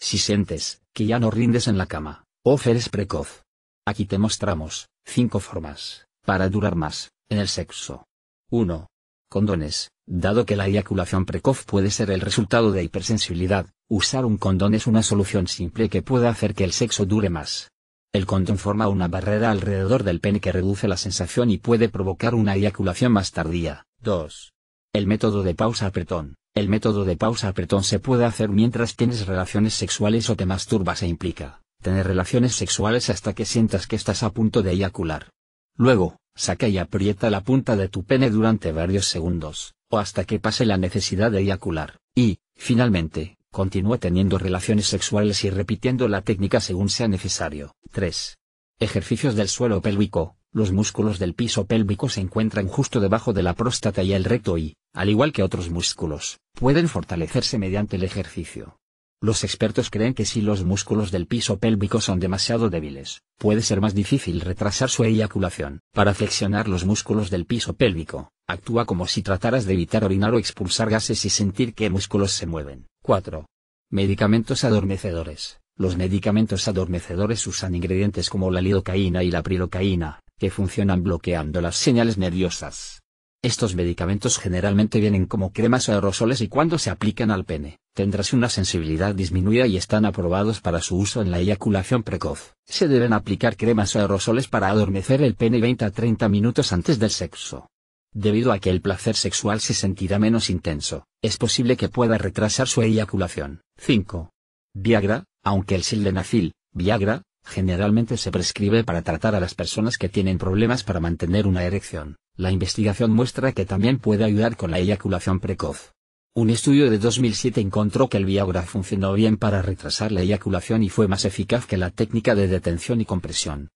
Si sientes que ya no rindes en la cama, o oh, eres precoz. Aquí te mostramos 5 formas para durar más en el sexo. 1. Condones. Dado que la eyaculación precoz puede ser el resultado de hipersensibilidad, usar un condón es una solución simple que puede hacer que el sexo dure más. El condón forma una barrera alrededor del pene que reduce la sensación y puede provocar una eyaculación más tardía. 2. El método de pausa apretón. El método de pausa apretón se puede hacer mientras tienes relaciones sexuales o te masturbas e implica tener relaciones sexuales hasta que sientas que estás a punto de eyacular. Luego, saca y aprieta la punta de tu pene durante varios segundos, o hasta que pase la necesidad de eyacular, y, finalmente, continúa teniendo relaciones sexuales y repitiendo la técnica según sea necesario. 3. Ejercicios del suelo pélvico. Los músculos del piso pélvico se encuentran justo debajo de la próstata y el recto y, al igual que otros músculos, pueden fortalecerse mediante el ejercicio. Los expertos creen que si los músculos del piso pélvico son demasiado débiles, puede ser más difícil retrasar su eyaculación. Para flexionar los músculos del piso pélvico, actúa como si trataras de evitar orinar o expulsar gases y sentir que músculos se mueven. 4. Medicamentos adormecedores. Los medicamentos adormecedores usan ingredientes como la lidocaína y la prilocaína, que funcionan bloqueando las señales nerviosas estos medicamentos generalmente vienen como cremas o aerosoles y cuando se aplican al pene, tendrás una sensibilidad disminuida y están aprobados para su uso en la eyaculación precoz. Se deben aplicar cremas o aerosoles para adormecer el pene 20 a 30 minutos antes del sexo. Debido a que el placer sexual se sentirá menos intenso, es posible que pueda retrasar su eyaculación. 5. Viagra, aunque el sildenafil, Viagra, generalmente se prescribe para tratar a las personas que tienen problemas para mantener una erección. La investigación muestra que también puede ayudar con la eyaculación precoz. Un estudio de 2007 encontró que el Viagra funcionó bien para retrasar la eyaculación y fue más eficaz que la técnica de detención y compresión.